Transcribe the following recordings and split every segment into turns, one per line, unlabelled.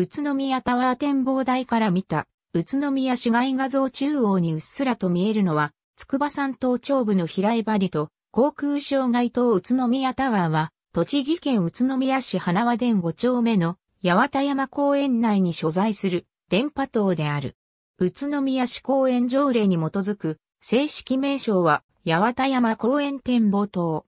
宇都宮タワー展望台から見た、宇都宮市街画像中央にうっすらと見えるのは、筑波山東頂部の平井張と、航空障害等宇都宮タワーは、栃木県宇都宮市花和殿5丁目の八幡山公園内に所在する電波塔である。宇都宮市公園条例に基づく正式名称は八幡山公園展望塔。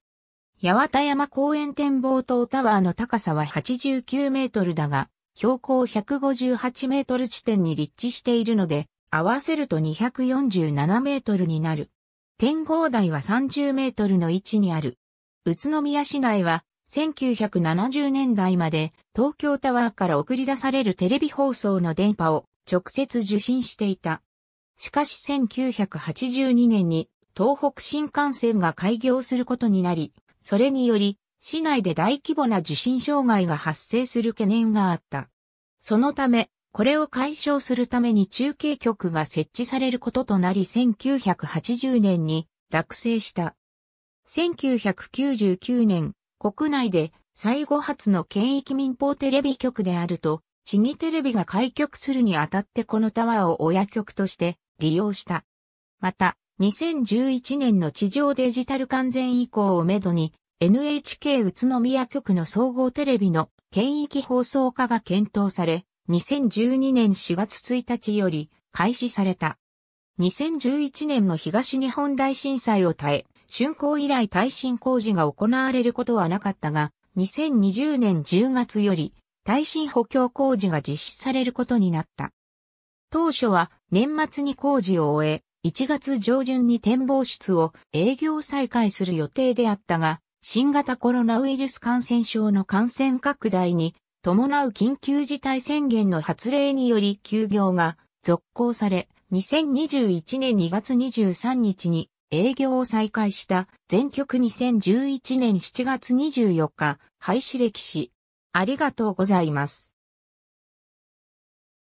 八幡山公園展望塔タワーの高さは89メートルだが、標高158メートル地点に立地しているので、合わせると247メートルになる。天候台は30メートルの位置にある。宇都宮市内は1970年代まで東京タワーから送り出されるテレビ放送の電波を直接受信していた。しかし1982年に東北新幹線が開業することになり、それにより市内で大規模な受信障害が発生する懸念があった。そのため、これを解消するために中継局が設置されることとなり1980年に落成した。1999年、国内で最後発の県域民放テレビ局であると、地議テレビが開局するにあたってこのタワーを親局として利用した。また、2011年の地上デジタル完全移行をめどに、NHK 宇都宮局の総合テレビの県域放送化が検討され、2012年4月1日より開始された。2011年の東日本大震災を耐え、竣工以来耐震工事が行われることはなかったが、2020年10月より耐震補強工事が実施されることになった。当初は年末に工事を終え、1月上旬に展望室を営業再開する予定であったが、新型コロナウイルス感染症の感染拡大に伴う緊急事態宣言の発令により休業が続行され、2021年2月23日に営業を再開した全局2011年7月24日廃止歴史。ありがとうございます。